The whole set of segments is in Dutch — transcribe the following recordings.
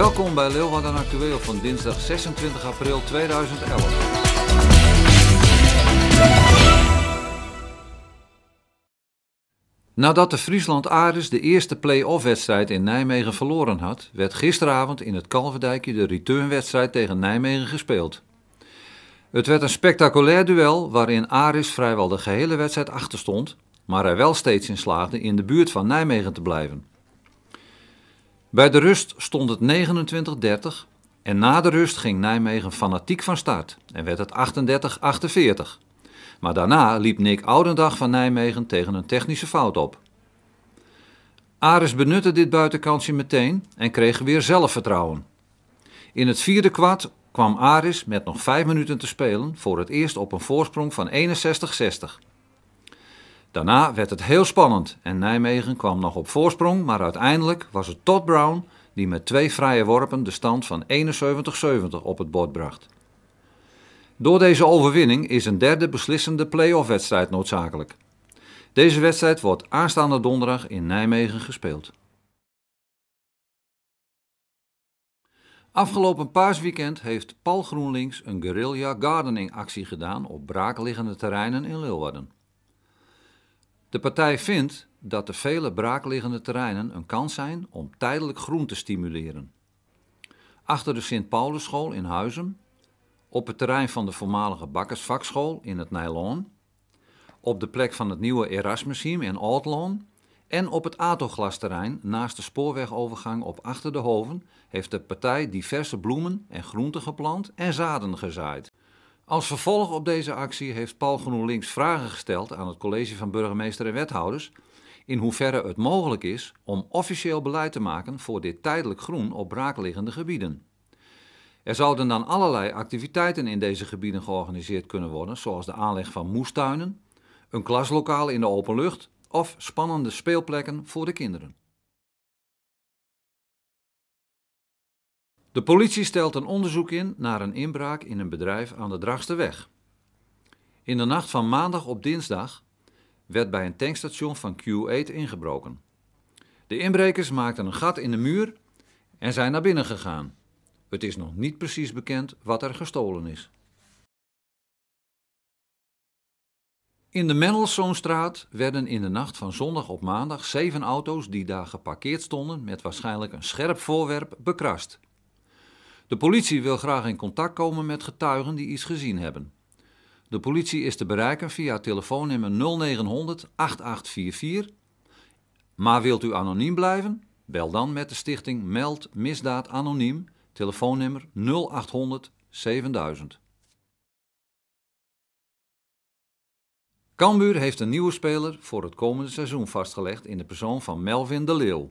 Welkom bij Leeuwarden Actueel van dinsdag 26 april 2011. Nadat de Friesland Ares de eerste play-off wedstrijd in Nijmegen verloren had, werd gisteravond in het Kalverdijkje de returnwedstrijd tegen Nijmegen gespeeld. Het werd een spectaculair duel waarin Aris vrijwel de gehele wedstrijd achterstond, maar hij wel steeds in slaagde in de buurt van Nijmegen te blijven. Bij de rust stond het 29-30 en na de rust ging Nijmegen fanatiek van start en werd het 38-48. Maar daarna liep Nick Oudendag van Nijmegen tegen een technische fout op. Aris benutte dit buitenkansje meteen en kreeg weer zelfvertrouwen. In het vierde kwart kwam Aris met nog vijf minuten te spelen voor het eerst op een voorsprong van 61-60. Daarna werd het heel spannend en Nijmegen kwam nog op voorsprong, maar uiteindelijk was het Todd Brown die met twee vrije worpen de stand van 71-70 op het bord bracht. Door deze overwinning is een derde beslissende play-off-wedstrijd noodzakelijk. Deze wedstrijd wordt aanstaande donderdag in Nijmegen gespeeld. Afgelopen paasweekend heeft Paul GroenLinks een guerrilla gardening actie gedaan op braakliggende terreinen in Leeuwarden. De partij vindt dat de vele braakliggende terreinen een kans zijn om tijdelijk groen te stimuleren. Achter de Sint Paulusschool in Huizen, op het terrein van de voormalige bakkersvakschool in het Nylon, op de plek van het nieuwe Erasmusheim in Oudloon en op het Atoglasterrein naast de spoorwegovergang op Achter de Hoven heeft de partij diverse bloemen en groenten geplant en zaden gezaaid. Als vervolg op deze actie heeft Paul GroenLinks vragen gesteld aan het college van burgemeester en wethouders in hoeverre het mogelijk is om officieel beleid te maken voor dit tijdelijk groen op braakliggende gebieden. Er zouden dan allerlei activiteiten in deze gebieden georganiseerd kunnen worden, zoals de aanleg van moestuinen, een klaslokaal in de open lucht of spannende speelplekken voor de kinderen. De politie stelt een onderzoek in naar een inbraak in een bedrijf aan de Drachtsterweg. In de nacht van maandag op dinsdag werd bij een tankstation van Q8 ingebroken. De inbrekers maakten een gat in de muur en zijn naar binnen gegaan. Het is nog niet precies bekend wat er gestolen is. In de Mendelssohnstraat werden in de nacht van zondag op maandag zeven auto's die daar geparkeerd stonden met waarschijnlijk een scherp voorwerp bekrast. De politie wil graag in contact komen met getuigen die iets gezien hebben. De politie is te bereiken via telefoonnummer 0900 8844. Maar wilt u anoniem blijven? Bel dan met de stichting Meld Misdaad Anoniem, telefoonnummer 0800 7000. Cambuur heeft een nieuwe speler voor het komende seizoen vastgelegd in de persoon van Melvin de Leeuw.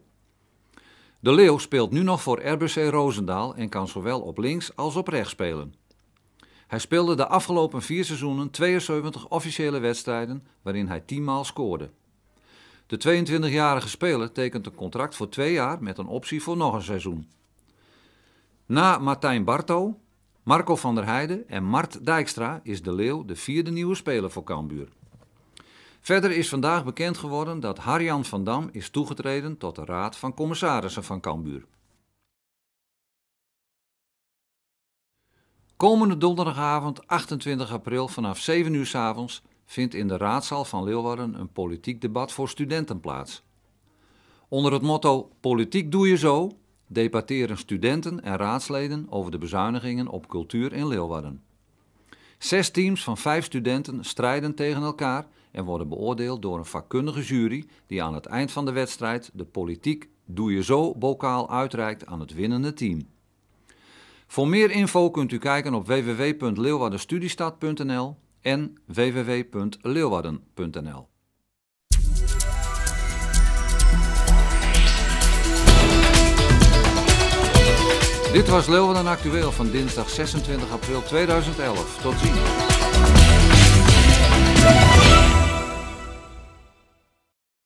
De Leeuw speelt nu nog voor RBC Roosendaal en kan zowel op links als op rechts spelen. Hij speelde de afgelopen vier seizoenen 72 officiële wedstrijden waarin hij 10 maal scoorde. De 22-jarige speler tekent een contract voor twee jaar met een optie voor nog een seizoen. Na Martijn Barto, Marco van der Heijden en Mart Dijkstra is de Leeuw de vierde nieuwe speler voor Cambuur. Verder is vandaag bekend geworden dat Harjan van Dam is toegetreden tot de Raad van Commissarissen van Cambuur. Komende donderdagavond 28 april vanaf 7 uur s avonds vindt in de raadzaal van Leeuwarden een politiek debat voor studenten plaats. Onder het motto Politiek doe je zo debatteren studenten en raadsleden over de bezuinigingen op cultuur in Leeuwarden. Zes teams van vijf studenten strijden tegen elkaar en worden beoordeeld door een vakkundige jury die aan het eind van de wedstrijd de politiek doe je zo bokaal uitreikt aan het winnende team. Voor meer info kunt u kijken op www.leeuwardenstudiestad.nl en www.leeuwarden.nl. Dit was Leeuwarden Actueel van dinsdag 26 april 2011. Tot ziens.